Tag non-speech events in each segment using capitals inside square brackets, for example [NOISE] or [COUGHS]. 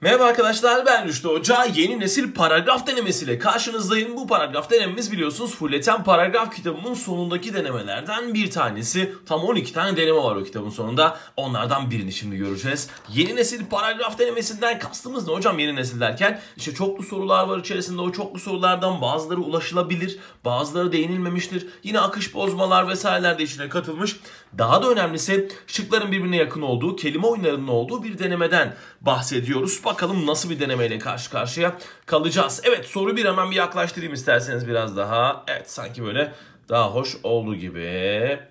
Merhaba arkadaşlar ben Rüştü Hoca. Yeni nesil paragraf denemesiyle karşınızdayım. Bu paragraf denememiz biliyorsunuz Fulleten Paragraf kitabımın sonundaki denemelerden bir tanesi. Tam 12 tane deneme var o kitabın sonunda. Onlardan birini şimdi göreceğiz. Yeni nesil paragraf denemesinden kastımız ne hocam yeni nesil derken? işte çoklu sorular var içerisinde. O çoklu sorulardan bazıları ulaşılabilir, bazıları değinilmemiştir. Yine akış bozmalar vesaireler de içine katılmış. Daha da önemlisi şıkların birbirine yakın olduğu, kelime oyunlarının olduğu bir denemeden bahsediyoruz. Bakalım nasıl bir denemeyle karşı karşıya kalacağız. Evet soru bir hemen bir yaklaştırayım isterseniz biraz daha. Evet sanki böyle daha hoş oldu gibi.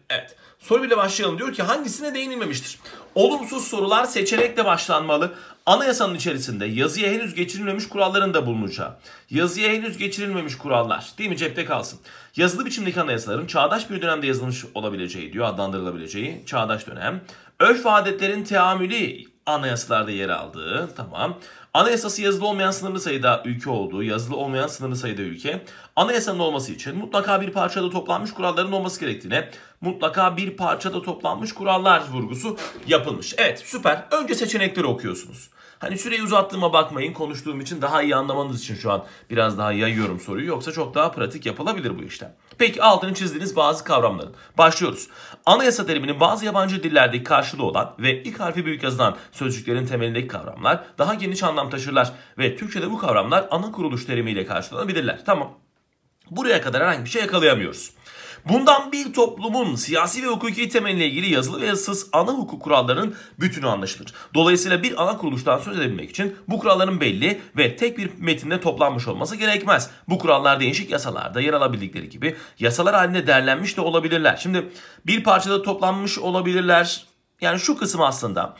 Evet. Soru bile başlayalım. Diyor ki hangisine değinilmemiştir? Olumsuz sorular seçenekle başlanmalı. Anayasanın içerisinde yazıya henüz geçirilmemiş kuralların da bulunacağı. Yazıya henüz geçirilmemiş kurallar değil mi cepte kalsın. Yazılı biçimdeki anayasaların çağdaş bir dönemde yazılmış olabileceği diyor adlandırılabileceği çağdaş dönem. Örf ve adetlerin teamülü anayasalarda yer aldığı. Tamam. Anayasası yazılı olmayan sınırlı sayıda ülke olduğu, yazılı olmayan sınırlı sayıda ülke anayasanın olması için mutlaka bir parçada toplanmış kuralların olması gerektiğine mutlaka bir parçada toplanmış kurallar vurgusu yapılmış. Evet süper. Önce seçenekleri okuyorsunuz. Hani süreyi uzattığıma bakmayın. Konuştuğum için daha iyi anlamanız için şu an biraz daha yayıyorum soruyu. Yoksa çok daha pratik yapılabilir bu işlem. Peki altını çizdiğiniz bazı kavramların. Başlıyoruz. Anayasa teriminin bazı yabancı dillerdeki karşılığı olan ve ilk harfi büyük yazılan sözcüklerin temelindeki kavramlar daha geniş anlam taşırlar ve Türkçe'de bu kavramlar ana kuruluş terimiyle karşılanabilirler. Tamam. Buraya kadar herhangi bir şey yakalayamıyoruz. Bundan bir toplumun siyasi ve hukuki temeline ilgili yazılı ve yazısız ana hukuk kurallarının bütünü anlaşılır. Dolayısıyla bir ana kuruluştan söz edebilmek için bu kuralların belli ve tek bir metinde toplanmış olması gerekmez. Bu kurallar değişik yasalarda yer alabildikleri gibi yasalar halinde derlenmiş de olabilirler. Şimdi bir parçada toplanmış olabilirler. Yani şu kısım aslında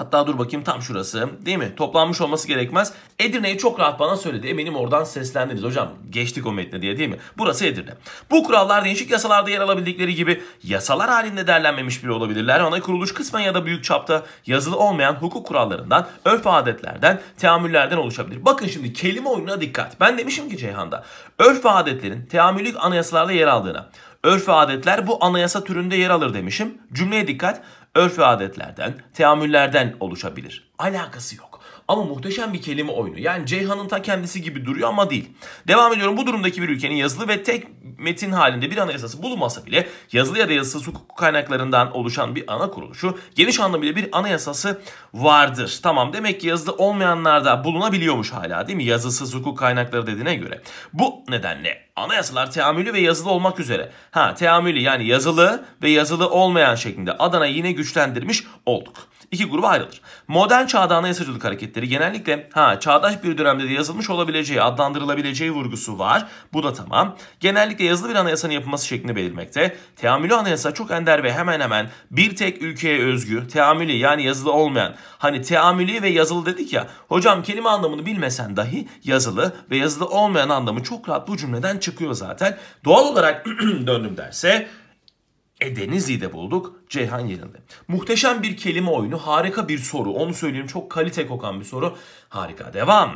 Hatta dur bakayım tam şurası değil mi? Toplanmış olması gerekmez. Edirne'yi çok rahat bana söyledi. Eminim oradan seslendiniz. Hocam geçtik o metne diye değil mi? Burası Edirne. Bu kurallar değişik yasalarda yer alabildikleri gibi yasalar halinde derlenmemiş bile olabilirler. Ana kuruluş kısmen ya da büyük çapta yazılı olmayan hukuk kurallarından, örf adetlerden, teamüllerden oluşabilir. Bakın şimdi kelime oyununa dikkat. Ben demişim ki Ceyhan'da örf adetlerin teamüllük anayasalarda yer aldığına. Örf adetler bu anayasa türünde yer alır demişim. Cümleye dikkat örf ve adetlerden, teamüllerden oluşabilir. Alakası yok. Ama muhteşem bir kelime oyunu. Yani Ceyhan'ın ta kendisi gibi duruyor ama değil. Devam ediyorum. Bu durumdaki bir ülkenin yazılı ve tek metin halinde bir anayasası bulunmasa bile yazılı ya da yazısız hukuk kaynaklarından oluşan bir ana kuruluşu geniş anlamıyla bir anayasası vardır. Tamam demek ki yazılı olmayanlarda bulunabiliyormuş hala değil mi? Yazısız hukuk kaynakları dediğine göre. Bu nedenle anayasalar teamülü ve yazılı olmak üzere. Ha teamülü yani yazılı ve yazılı olmayan şeklinde Adana yine güçlendirmiş olduk iki gruba ayrılır. Modern çağda anayasacılık hareketleri genellikle ha çağdaş bir dönemde de yazılmış olabileceği, adlandırılabileceği vurgusu var. Bu da tamam. Genellikle yazılı bir anayasanın yapılması şeklini belirmekte. Teamülü anayasa çok ender ve hemen hemen bir tek ülkeye özgü, teamülü yani yazılı olmayan, hani teamülü ve yazılı dedik ya, hocam kelime anlamını bilmesen dahi yazılı ve yazılı olmayan anlamı çok rahat bu cümleden çıkıyor zaten. Doğal olarak [CLEARS THROAT] döndüm derse e bulduk. Ceyhan yerinde. Muhteşem bir kelime oyunu. Harika bir soru. Onu söyleyeyim. Çok kalite kokan bir soru. Harika. Devam.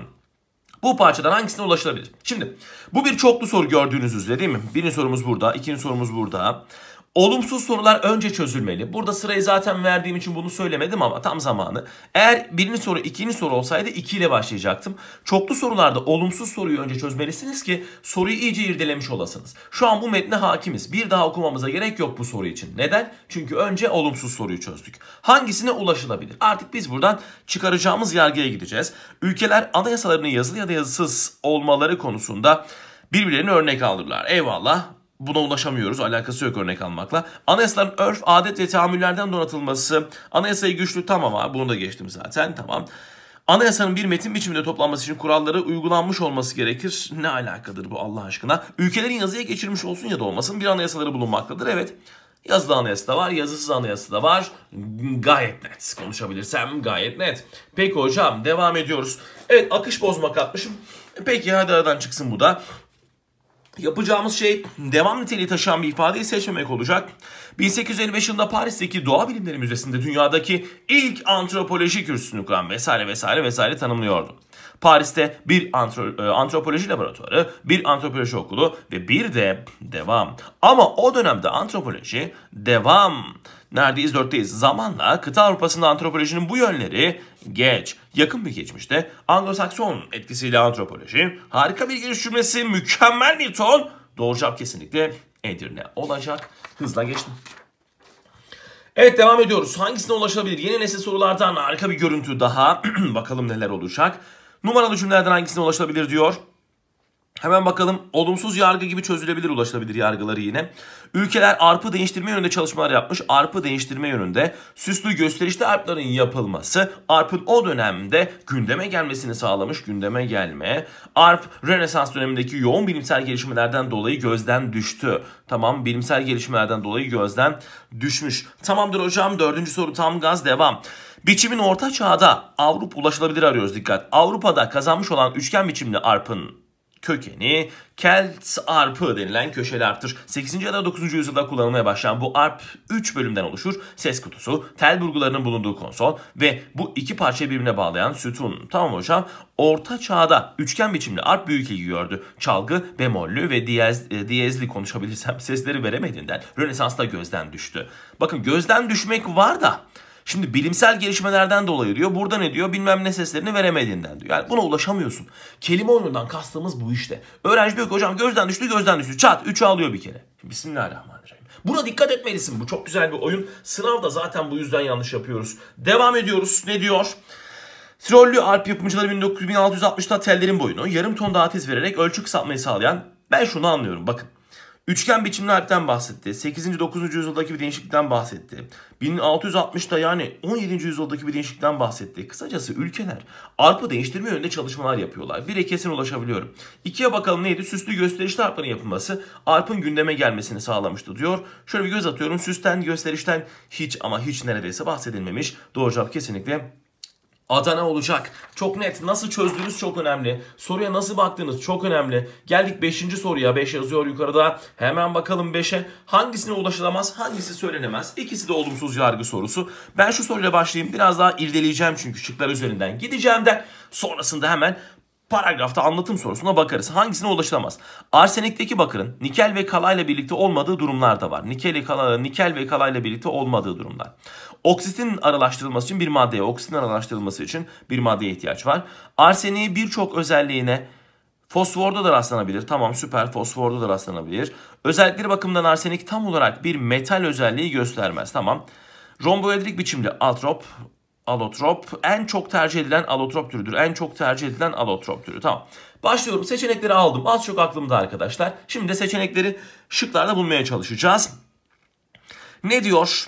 Bu parçadan hangisine ulaşılabilir? Şimdi bu bir çoklu soru gördüğünüz üzere değil mi? Birinci sorumuz burada. ikinci sorumuz burada. Olumsuz sorular önce çözülmeli. Burada sırayı zaten verdiğim için bunu söylemedim ama tam zamanı. Eğer birinci soru ikinci soru olsaydı 2 ile başlayacaktım. Çoklu sorularda olumsuz soruyu önce çözmelisiniz ki soruyu iyice irdelemiş olasınız. Şu an bu metne hakimiz. Bir daha okumamıza gerek yok bu soru için. Neden? Çünkü önce olumsuz soruyu çözdük. Hangisine ulaşılabilir? Artık biz buradan çıkaracağımız yargıya gideceğiz. Ülkeler anayasalarının yazılı ya da yazısız olmaları konusunda birbirlerine örnek alırlar. Eyvallah buna ulaşamıyoruz. Alakası yok örnek almakla. Anayasaların örf, adet ve tahammüllerden donatılması. Anayasayı güçlü tamam abi bunu da geçtim zaten tamam. Anayasanın bir metin biçiminde toplanması için kuralları uygulanmış olması gerekir. Ne alakadır bu Allah aşkına? Ülkelerin yazıya geçirmiş olsun ya da olmasın bir anayasaları bulunmaktadır. Evet Yazılı anayasa da var, yazısız anayasa da var. Gayet net. Konuşabilirsem gayet net. Peki hocam devam ediyoruz. Evet akış bozmak atmışım. Peki hadi aradan çıksın bu da. Yapacağımız şey devam niteliği taşıyan bir ifadeyi seçmemek olacak. 1855 yılında Paris'teki Doğa Bilimleri Müzesi'nde dünyadaki ilk antropoloji kürsüsünü kuran vesaire vesaire vesaire tanımlıyordu. Paris'te bir antro- e, antropoloji laboratuvarı, bir antropoloji okulu ve bir de devam. Ama o dönemde antropoloji devam. Neredeyiz dörtteyiz. Zamanla kıta Avrupa'sında antropolojinin bu yönleri geç. Yakın bir geçmişte Anglo-Sakson etkisiyle antropoloji harika bir giriş cümlesi, mükemmel bir ton. Doğru cevap kesinlikle Edirne olacak. Hızla geçtim. Evet devam ediyoruz. Hangisine ulaşılabilir? Yeni nesil sorulardan harika bir görüntü daha. [CLEARS THROAT] Bakalım neler olacak. Numaralı cümlelerden hangisine ulaşılabilir diyor. Hemen bakalım olumsuz yargı gibi çözülebilir ulaşılabilir yargıları yine. Ülkeler arpı değiştirme yönünde çalışmalar yapmış. Arpı değiştirme yönünde süslü gösterişli arpların yapılması arpın o dönemde gündeme gelmesini sağlamış. Gündeme gelme. Arp Rönesans dönemindeki yoğun bilimsel gelişmelerden dolayı gözden düştü. Tamam bilimsel gelişmelerden dolayı gözden düşmüş. Tamamdır hocam dördüncü soru tam gaz devam. Biçimin orta çağda Avrupa ulaşılabilir arıyoruz dikkat. Avrupa'da kazanmış olan üçgen biçimli arpın kökeni Kelt arpı denilen köşeli arptır. 8. ya da 9. yüzyılda kullanılmaya başlayan bu arp 3 bölümden oluşur. Ses kutusu, tel burgularının bulunduğu konsol ve bu iki parçayı birbirine bağlayan sütun. Tamam hocam. Orta çağda üçgen biçimli arp büyük ilgi gördü. Çalgı, bemollü ve diyez, e, diyezli konuşabilirsem [LAUGHS] sesleri veremediğinden Rönesans'ta gözden düştü. Bakın gözden düşmek var da Şimdi bilimsel gelişmelerden dolayı diyor. Burada ne diyor? Bilmem ne seslerini veremediğinden diyor. Yani buna ulaşamıyorsun. Kelime oyunundan kastımız bu işte. Öğrenci diyor ki hocam gözden düştü gözden düştü. Çat 3'ü alıyor bir kere. Bismillahirrahmanirrahim. Buna dikkat etmelisin. Bu çok güzel bir oyun. Sınavda zaten bu yüzden yanlış yapıyoruz. Devam ediyoruz. Ne diyor? Trollü Alp yapımcıları 1660'da tellerin boyunu yarım ton daha tez vererek ölçü kısaltmayı sağlayan ben şunu anlıyorum bakın. Üçgen biçimli harpten bahsetti. 8. 9. yüzyıldaki bir değişiklikten bahsetti. 1660'da yani 17. yüzyıldaki bir değişiklikten bahsetti. Kısacası ülkeler arpa değiştirme yönünde çalışmalar yapıyorlar. Bir kesin ulaşabiliyorum. İkiye bakalım neydi? Süslü gösterişli arpanın yapılması arpın gündeme gelmesini sağlamıştı diyor. Şöyle bir göz atıyorum. Süsten gösterişten hiç ama hiç neredeyse bahsedilmemiş. Doğru cevap kesinlikle Adana olacak. Çok net. Nasıl çözdüğünüz çok önemli. Soruya nasıl baktığınız çok önemli. Geldik 5. soruya. 5 yazıyor yukarıda. Hemen bakalım 5'e. Hangisine ulaşılamaz, hangisi söylenemez? İkisi de olumsuz yargı sorusu. Ben şu soruyla başlayayım. Biraz daha irdeleyeceğim çünkü şıklar üzerinden gideceğim de. Sonrasında hemen Paragrafta anlatım sorusuna bakarız. Hangisine ulaşılamaz? Arsenikteki bakırın nikel ve kalayla birlikte olmadığı durumlar da var. Nikel ve kalayla, nikel ve kalayla birlikte olmadığı durumlar. Oksitin aralaştırılması için bir maddeye, oksitin aralaştırılması için bir maddeye ihtiyaç var. Arseniği birçok özelliğine Fosforda da rastlanabilir. Tamam süper fosforda da rastlanabilir. Özellikleri bakımından arsenik tam olarak bir metal özelliği göstermez. Tamam. Romboedrik biçimli atrop Alotrop en çok tercih edilen alotrop türüdür. En çok tercih edilen alotrop türü. Tamam. Başlıyorum. Seçenekleri aldım. Az çok aklımda arkadaşlar. Şimdi de seçenekleri şıklarda bulmaya çalışacağız. Ne diyor?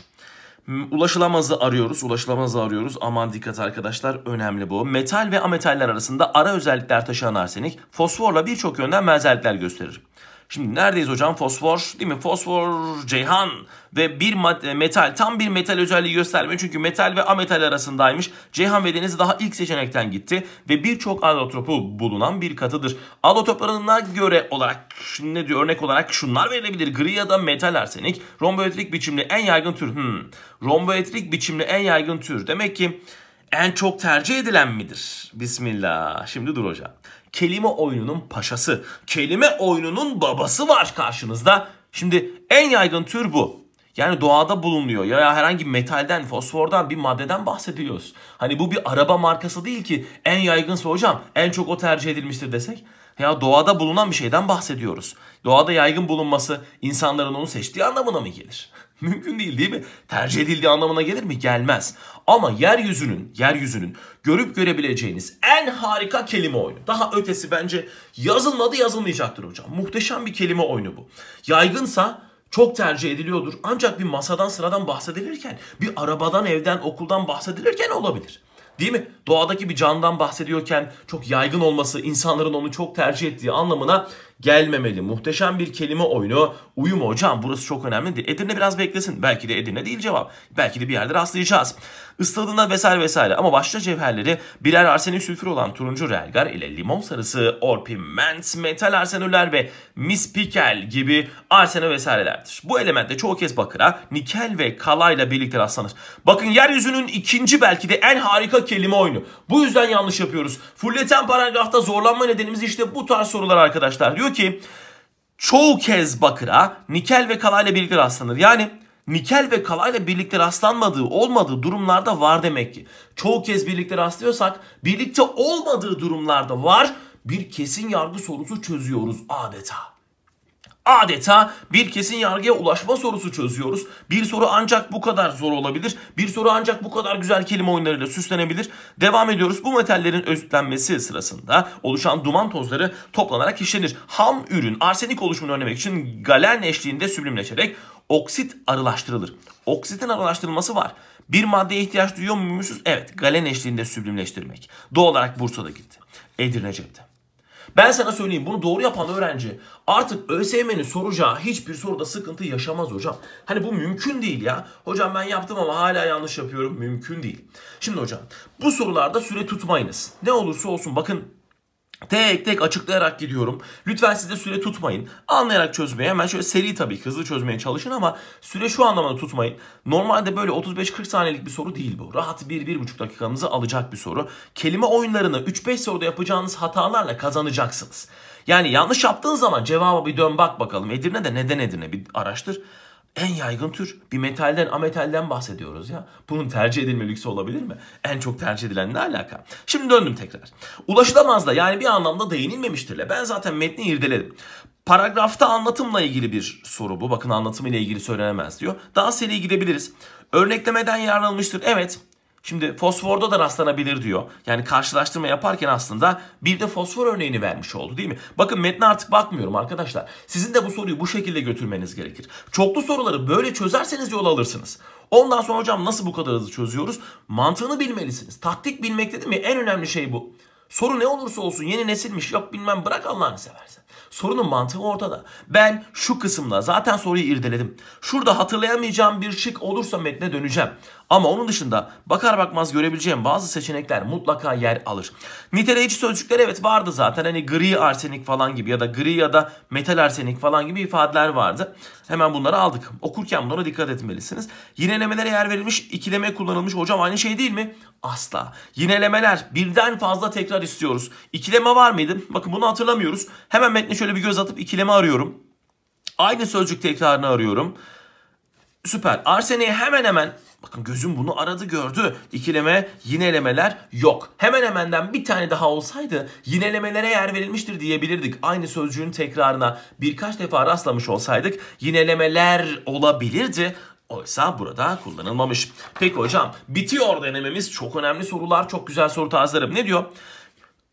Ulaşılamazı arıyoruz. Ulaşılamazı arıyoruz. Aman dikkat arkadaşlar. Önemli bu. Metal ve ametaller arasında ara özellikler taşıyan arsenik fosforla birçok yönden benzerlikler gösterir. Şimdi neredeyiz hocam? Fosfor değil mi? Fosfor, ceyhan ve bir e, metal. Tam bir metal özelliği göstermiyor. Çünkü metal ve ametal arasındaymış. Ceyhan ve deniz daha ilk seçenekten gitti. Ve birçok alotropu bulunan bir katıdır. Alotroplarına göre olarak ne diyor örnek olarak şunlar verilebilir. Gri ya da metal arsenik. Romboetrik biçimli en yaygın tür. Hmm. Romboetrik biçimli en yaygın tür. Demek ki en çok tercih edilen midir? Bismillah. Şimdi dur hocam kelime oyununun paşası, kelime oyununun babası var karşınızda. Şimdi en yaygın tür bu. Yani doğada bulunuyor ya herhangi metalden, fosfordan bir maddeden bahsediyoruz. Hani bu bir araba markası değil ki en yaygınsa hocam en çok o tercih edilmiştir desek. Ya doğada bulunan bir şeyden bahsediyoruz. Doğada yaygın bulunması insanların onu seçtiği anlamına mı gelir? Mümkün değil değil mi? Tercih edildiği anlamına gelir mi? Gelmez. Ama yeryüzünün, yeryüzünün görüp görebileceğiniz en harika kelime oyunu. Daha ötesi bence yazılmadı yazılmayacaktır hocam. Muhteşem bir kelime oyunu bu. Yaygınsa çok tercih ediliyordur. Ancak bir masadan sıradan bahsedilirken, bir arabadan, evden, okuldan bahsedilirken olabilir. Değil mi? Doğadaki bir candan bahsediyorken çok yaygın olması, insanların onu çok tercih ettiği anlamına gelmemeli. Muhteşem bir kelime oyunu. Uyum hocam burası çok önemli değil. Edirne biraz beklesin. Belki de Edirne değil cevap. Belki de bir yerde rastlayacağız. Isladığında vesaire vesaire. Ama başta cevherleri birer arsenik sülfür olan turuncu relgar ile limon sarısı, orpiment, metal arsenöller ve mispikel gibi arsenö vesairelerdir. Bu elementte çoğu kez bakıra, nikel ve kalayla birlikte rastlanır. Bakın yeryüzünün ikinci belki de en harika kelime oyunu. Bu yüzden yanlış yapıyoruz. Fulleten paragrafta zorlanma nedenimiz işte bu tarz sorular arkadaşlar. Diyor diyor ki çoğu kez bakıra nikel ve kalayla birlikte rastlanır. Yani nikel ve kalayla birlikte rastlanmadığı olmadığı durumlarda var demek ki. Çoğu kez birlikte rastlıyorsak birlikte olmadığı durumlarda var bir kesin yargı sorusu çözüyoruz adeta adeta bir kesin yargıya ulaşma sorusu çözüyoruz. Bir soru ancak bu kadar zor olabilir. Bir soru ancak bu kadar güzel kelime oyunlarıyla süslenebilir. Devam ediyoruz. Bu metallerin özütlenmesi sırasında oluşan duman tozları toplanarak işlenir. Ham ürün arsenik oluşumunu önlemek için galen eşliğinde süblimleşerek oksit arılaştırılır. Oksitin arılaştırılması var. Bir maddeye ihtiyaç duyuyor muyuz? Evet, galen eşliğinde süblimleştirmek. Doğal olarak Bursa'da gitti. Edirne cepte. Ben sana söyleyeyim bunu doğru yapan öğrenci artık ÖSYM'nin soracağı hiçbir soruda sıkıntı yaşamaz hocam. Hani bu mümkün değil ya. Hocam ben yaptım ama hala yanlış yapıyorum. Mümkün değil. Şimdi hocam bu sorularda süre tutmayınız. Ne olursa olsun bakın Tek tek açıklayarak gidiyorum. Lütfen siz de süre tutmayın. Anlayarak çözmeye hemen şöyle seri tabii hızlı çözmeye çalışın ama süre şu anlamda tutmayın. Normalde böyle 35-40 saniyelik bir soru değil bu. Rahat 1-1,5 dakikanızı alacak bir soru. Kelime oyunlarını 3-5 soruda yapacağınız hatalarla kazanacaksınız. Yani yanlış yaptığın zaman cevaba bir dön bak bakalım. Edirne de neden Edirne bir araştır. En yaygın tür bir metalden ametalden bahsediyoruz ya. Bunun tercih edilme lüksü olabilir mi? En çok tercih edilen ne alaka? Şimdi döndüm tekrar. Ulaşılamaz da yani bir anlamda değinilmemiştirle. Ben zaten metni irdeledim. Paragrafta anlatımla ilgili bir soru bu. Bakın anlatımıyla ilgili söylenemez diyor. Daha seri gidebiliriz. Örneklemeden yararlanmıştır. Evet Şimdi fosforda da rastlanabilir diyor. Yani karşılaştırma yaparken aslında bir de fosfor örneğini vermiş oldu değil mi? Bakın metne artık bakmıyorum arkadaşlar. Sizin de bu soruyu bu şekilde götürmeniz gerekir. Çoklu soruları böyle çözerseniz yol alırsınız. Ondan sonra hocam nasıl bu kadar hızlı çözüyoruz? Mantığını bilmelisiniz. Taktik bilmek değil mi? En önemli şey bu. Soru ne olursa olsun yeni nesilmiş yok bilmem bırak Allah'ını seversen. Sorunun mantığı ortada. Ben şu kısımda zaten soruyu irdeledim. Şurada hatırlayamayacağım bir şık olursa metne döneceğim. Ama onun dışında bakar bakmaz görebileceğim bazı seçenekler mutlaka yer alır. Niteleyici sözcükler evet vardı zaten. Hani gri arsenik falan gibi ya da gri ya da metal arsenik falan gibi ifadeler vardı. Hemen bunları aldık. Okurken bunlara dikkat etmelisiniz. Yinelemelere yer verilmiş, ikileme kullanılmış. Hocam aynı şey değil mi? Asla. Yinelemeler birden fazla tekrar istiyoruz. İkileme var mıydı? Bakın bunu hatırlamıyoruz. Hemen metne şöyle bir göz atıp ikileme arıyorum. Aynı sözcük tekrarını arıyorum. Süper. Arsene'yi hemen hemen bakın gözüm bunu aradı gördü. İkileme yinelemeler yok. Hemen hemenden bir tane daha olsaydı yinelemelere yer verilmiştir diyebilirdik. Aynı sözcüğün tekrarına birkaç defa rastlamış olsaydık yinelemeler olabilirdi. Oysa burada kullanılmamış. Peki hocam bitiyor denememiz. Çok önemli sorular, çok güzel soru tarzları. Ne diyor?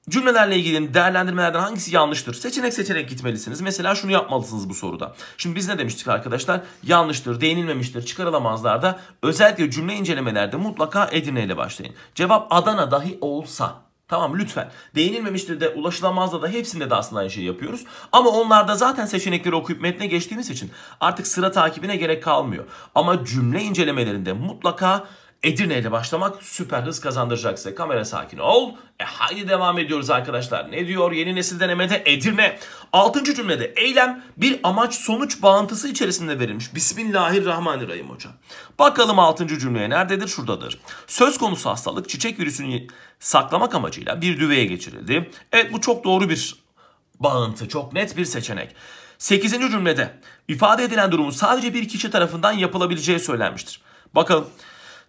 Cümlelerle ilgili değerlendirmelerden hangisi yanlıştır? Seçenek seçerek gitmelisiniz. Mesela şunu yapmalısınız bu soruda. Şimdi biz ne demiştik arkadaşlar? Yanlıştır, değinilmemiştir, çıkarılamazlar da. özellikle cümle incelemelerde mutlaka Edirne ile başlayın. Cevap Adana dahi olsa. Tamam lütfen. Değinilmemiştir de ulaşılamazda da hepsinde de aslında aynı şeyi yapıyoruz. Ama onlarda zaten seçenekleri okuyup metne geçtiğimiz için artık sıra takibine gerek kalmıyor. Ama cümle incelemelerinde mutlaka Edirne ile başlamak süper hız kazandıracaksa kamera sakin ol. E haydi devam ediyoruz arkadaşlar. Ne diyor yeni nesil denemede Edirne? Altıncı cümlede eylem bir amaç sonuç bağıntısı içerisinde verilmiş. Bismillahirrahmanirrahim hocam. Bakalım altıncı cümleye nerededir? Şuradadır. Söz konusu hastalık çiçek virüsünü saklamak amacıyla bir düveye geçirildi. Evet bu çok doğru bir bağıntı. Çok net bir seçenek. Sekizinci cümlede ifade edilen durumun sadece bir kişi tarafından yapılabileceği söylenmiştir. Bakalım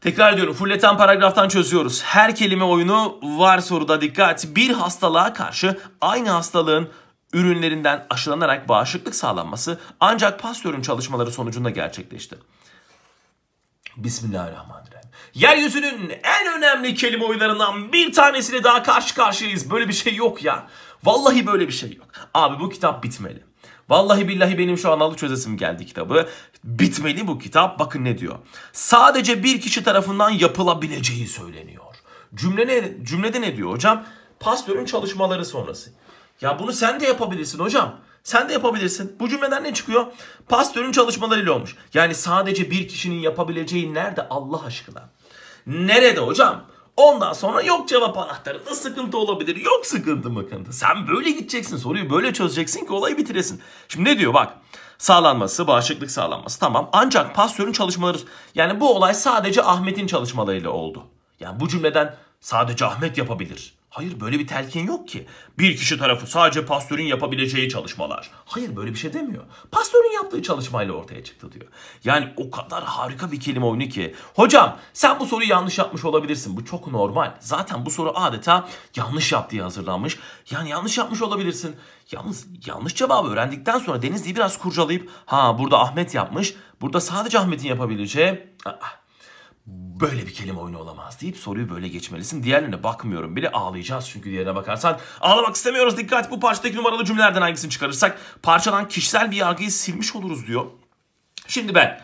Tekrar ediyorum fulleten paragraftan çözüyoruz. Her kelime oyunu var soruda dikkat. Bir hastalığa karşı aynı hastalığın ürünlerinden aşılanarak bağışıklık sağlanması ancak Pasteur'un çalışmaları sonucunda gerçekleşti. Bismillahirrahmanirrahim. Yeryüzünün en önemli kelime oyunlarından bir tanesiyle daha karşı karşıyayız. Böyle bir şey yok ya. Vallahi böyle bir şey yok. Abi bu kitap bitmeli. Vallahi billahi benim şu an alı çözesim geldi kitabı. Bitmeli bu kitap. Bakın ne diyor. Sadece bir kişi tarafından yapılabileceği söyleniyor. Cümle ne, cümlede ne diyor hocam? Pastör'ün çalışmaları sonrası. Ya bunu sen de yapabilirsin hocam. Sen de yapabilirsin. Bu cümleden ne çıkıyor? Pastör'ün çalışmalarıyla olmuş. Yani sadece bir kişinin yapabileceği nerede Allah aşkına? Nerede hocam? Ondan sonra yok cevap anahtarında sıkıntı olabilir. Yok sıkıntı mıkıntı. Sen böyle gideceksin soruyu böyle çözeceksin ki olayı bitiresin. Şimdi ne diyor bak. Sağlanması, bağışıklık sağlanması tamam. Ancak Pasteur'ün çalışmaları yani bu olay sadece Ahmet'in çalışmalarıyla oldu. Yani bu cümleden sadece Ahmet yapabilir. Hayır böyle bir telkin yok ki. Bir kişi tarafı sadece Pasteur'ün yapabileceği çalışmalar. Hayır böyle bir şey demiyor. Pasteur'ün yaptığı çalışmayla ortaya çıktı diyor. Yani o kadar harika bir kelime oyunu ki. Hocam sen bu soruyu yanlış yapmış olabilirsin. Bu çok normal. Zaten bu soru adeta yanlış yap diye hazırlanmış. Yani yanlış yapmış olabilirsin. Yalnız yanlış cevabı öğrendikten sonra Denizli'yi biraz kurcalayıp ha burada Ahmet yapmış. Burada sadece Ahmet'in yapabileceği... Aa, böyle bir kelime oyunu olamaz deyip soruyu böyle geçmelisin. Diğerlerine bakmıyorum bile ağlayacağız çünkü diğerine bakarsan. Ağlamak istemiyoruz dikkat bu parçadaki numaralı cümlelerden hangisini çıkarırsak parçadan kişisel bir yargıyı silmiş oluruz diyor. Şimdi ben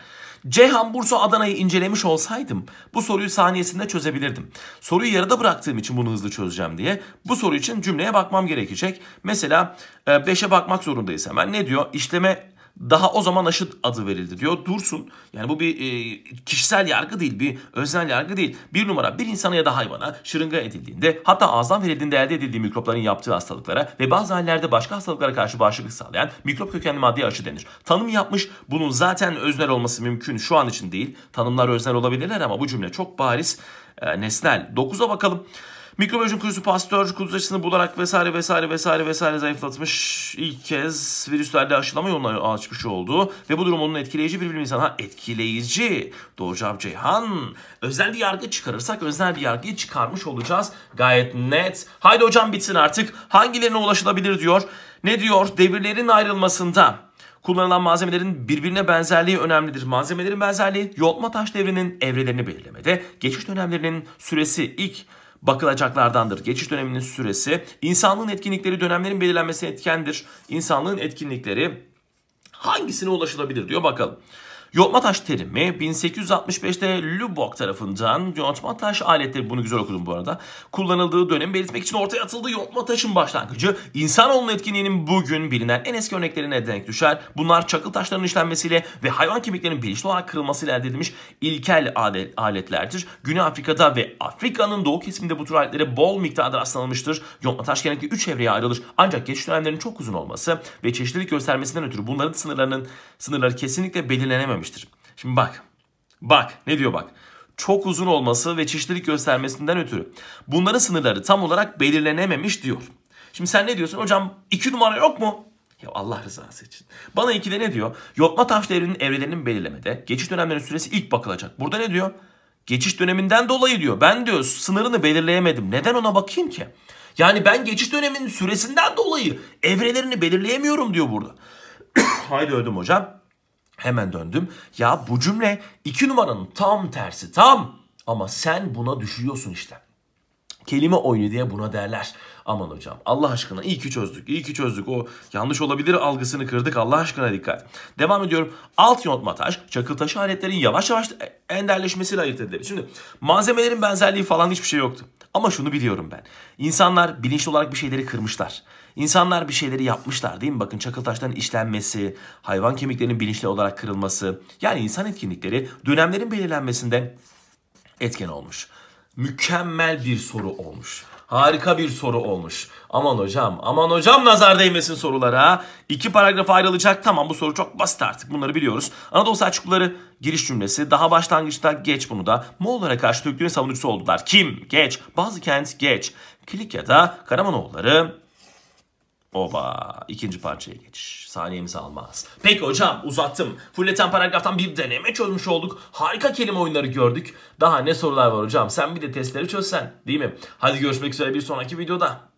Ceyhan Bursa Adana'yı incelemiş olsaydım bu soruyu saniyesinde çözebilirdim. Soruyu yarıda bıraktığım için bunu hızlı çözeceğim diye bu soru için cümleye bakmam gerekecek. Mesela 5'e bakmak zorundayız hemen. Ne diyor? İşleme daha o zaman aşı adı verildi diyor. Dursun yani bu bir e, kişisel yargı değil bir öznel yargı değil. Bir numara bir insana ya da hayvana şırınga edildiğinde hatta ağızdan verildiğinde elde edildiği mikropların yaptığı hastalıklara ve bazı hallerde başka hastalıklara karşı bağışıklık sağlayan mikrop kökenli maddeye aşı denir. Tanım yapmış bunun zaten öznel olması mümkün şu an için değil. Tanımlar öznel olabilirler ama bu cümle çok bariz e, nesnel. 9'a bakalım. Mikrobiyoloji kurusu Pasteur kuduz açısını bularak vesaire vesaire vesaire vesaire zayıflatmış. İlk kez virüslerle aşılama yolları açmış oldu. Ve bu durum onun etkileyici bir bilim insanı. Ha etkileyici. Doğru cevap Ceyhan. Özel bir yargı çıkarırsak özel bir yargıyı çıkarmış olacağız. Gayet net. Haydi hocam bitsin artık. Hangilerine ulaşılabilir diyor. Ne diyor? Devirlerin ayrılmasında kullanılan malzemelerin birbirine benzerliği önemlidir. Malzemelerin benzerliği yontma taş devrinin evrelerini belirlemede, geçiş dönemlerinin süresi ilk bakılacaklardandır. Geçiş döneminin süresi insanlığın etkinlikleri dönemlerin belirlenmesi etkendir. İnsanlığın etkinlikleri hangisine ulaşılabilir diyor bakalım. Yontmataş terimi 1865'te Lübeck tarafından yontmataş aletleri bunu güzel okudum bu arada. Kullanıldığı dönemi belirtmek için ortaya atıldı. Yontmataşın başlangıcı insanoğlunun etkinliğinin bugün bilinen en eski örneklerine denk düşer. Bunlar çakıl taşlarının işlenmesiyle ve hayvan kemiklerinin bilinçli olarak kırılmasıyla elde edilmiş ilkel alet, aletlerdir. Güney Afrika'da ve Afrika'nın doğu kesiminde bu tür aletlere bol miktarda rastlanılmıştır. Yontmataş genellikle 3 evreye ayrılır. Ancak geçiş dönemlerinin çok uzun olması ve çeşitlilik göstermesinden ötürü bunların sınırlarının sınırları kesinlikle belirlenememiş görmemiştir. Şimdi bak. Bak ne diyor bak. Çok uzun olması ve çeşitlilik göstermesinden ötürü bunların sınırları tam olarak belirlenememiş diyor. Şimdi sen ne diyorsun? Hocam iki numara yok mu? Ya Allah rızası için. Bana ikide ne diyor? Yotma taş devrinin evrelerini belirlemede geçiş dönemlerinin süresi ilk bakılacak. Burada ne diyor? Geçiş döneminden dolayı diyor. Ben diyor sınırını belirleyemedim. Neden ona bakayım ki? Yani ben geçiş döneminin süresinden dolayı evrelerini belirleyemiyorum diyor burada. [COUGHS] Haydi öldüm hocam. Hemen döndüm. Ya bu cümle iki numaranın tam tersi tam. Ama sen buna düşüyorsun işte. Kelime oyunu diye buna derler. Aman hocam Allah aşkına iyi ki çözdük. iyi ki çözdük. O yanlış olabilir algısını kırdık. Allah aşkına dikkat. Devam ediyorum. Alt yontma taş, çakıl taşı aletlerin yavaş yavaş enderleşmesiyle ayırt edilir. Şimdi malzemelerin benzerliği falan hiçbir şey yoktu. Ama şunu biliyorum ben. İnsanlar bilinçli olarak bir şeyleri kırmışlar. İnsanlar bir şeyleri yapmışlar değil mi? Bakın çakıl taşların işlenmesi, hayvan kemiklerinin bilinçli olarak kırılması. Yani insan etkinlikleri dönemlerin belirlenmesinde etken olmuş mükemmel bir soru olmuş. Harika bir soru olmuş. Aman hocam, aman hocam nazar değmesin sorulara. İki paragraf ayrılacak. Tamam bu soru çok basit artık. Bunları biliyoruz. Anadolu Selçukluları giriş cümlesi. Daha başlangıçta geç bunu da. Moğollara karşı Türklerin savunucusu oldular. Kim? Geç. Bazı kent geç. Kilikya'da Karamanoğulları Oba. ikinci parçaya geç. Saniyemizi almaz. Peki hocam uzattım. Fulleten paragraftan bir deneme çözmüş olduk. Harika kelime oyunları gördük. Daha ne sorular var hocam? Sen bir de testleri çözsen değil mi? Hadi görüşmek üzere bir sonraki videoda.